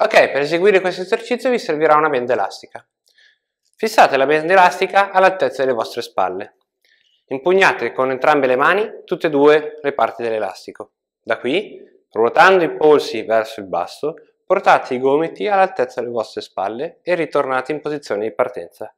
Ok, per eseguire questo esercizio vi servirà una benda elastica. Fissate la benda elastica all'altezza delle vostre spalle. Impugnate con entrambe le mani tutte e due le parti dell'elastico. Da qui, ruotando i polsi verso il basso, portate i gomiti all'altezza delle vostre spalle e ritornate in posizione di partenza.